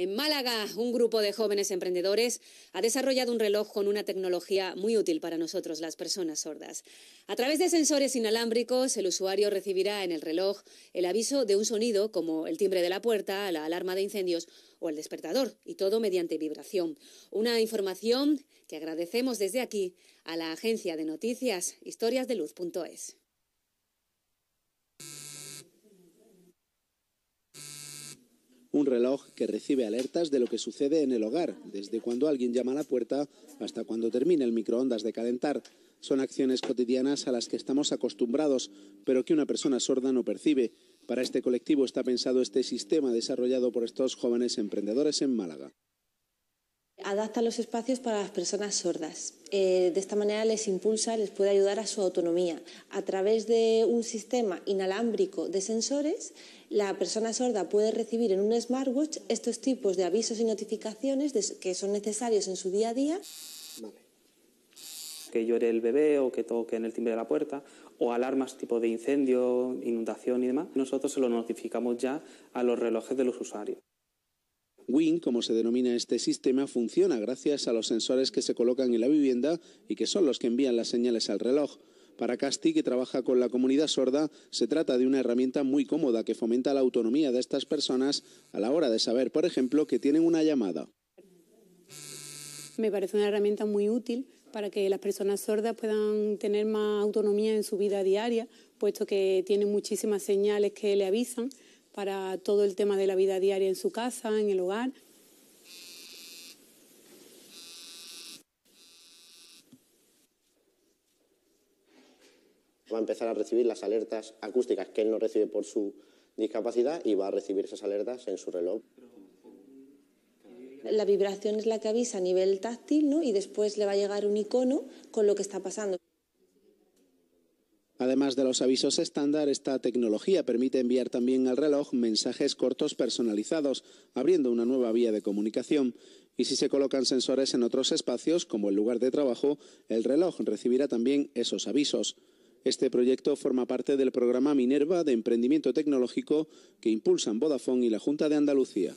En Málaga, un grupo de jóvenes emprendedores ha desarrollado un reloj con una tecnología muy útil para nosotros, las personas sordas. A través de sensores inalámbricos, el usuario recibirá en el reloj el aviso de un sonido como el timbre de la puerta, la alarma de incendios o el despertador, y todo mediante vibración. Una información que agradecemos desde aquí a la agencia de noticias historiasdeluz.es. un reloj que recibe alertas de lo que sucede en el hogar, desde cuando alguien llama a la puerta hasta cuando termina el microondas de calentar. Son acciones cotidianas a las que estamos acostumbrados, pero que una persona sorda no percibe. Para este colectivo está pensado este sistema desarrollado por estos jóvenes emprendedores en Málaga. Adapta los espacios para las personas sordas eh, de esta manera les impulsa, les puede ayudar a su autonomía. A través de un sistema inalámbrico de sensores, la persona sorda puede recibir en un smartwatch estos tipos de avisos y notificaciones que son necesarios en su día a día. Que llore el bebé o que toque en el timbre de la puerta o alarmas tipo de incendio, inundación y demás, nosotros se lo notificamos ya a los relojes de los usuarios. WIN, como se denomina este sistema, funciona gracias a los sensores que se colocan en la vivienda y que son los que envían las señales al reloj. Para Casti, que trabaja con la comunidad sorda, se trata de una herramienta muy cómoda que fomenta la autonomía de estas personas a la hora de saber, por ejemplo, que tienen una llamada. Me parece una herramienta muy útil para que las personas sordas puedan tener más autonomía en su vida diaria, puesto que tienen muchísimas señales que le avisan para todo el tema de la vida diaria en su casa, en el hogar. va a empezar a recibir las alertas acústicas que él no recibe por su discapacidad y va a recibir esas alertas en su reloj. La vibración es la que avisa a nivel táctil ¿no? y después le va a llegar un icono con lo que está pasando. Además de los avisos estándar, esta tecnología permite enviar también al reloj mensajes cortos personalizados, abriendo una nueva vía de comunicación. Y si se colocan sensores en otros espacios, como el lugar de trabajo, el reloj recibirá también esos avisos. Este proyecto forma parte del programa Minerva de Emprendimiento Tecnológico que impulsan Vodafone y la Junta de Andalucía.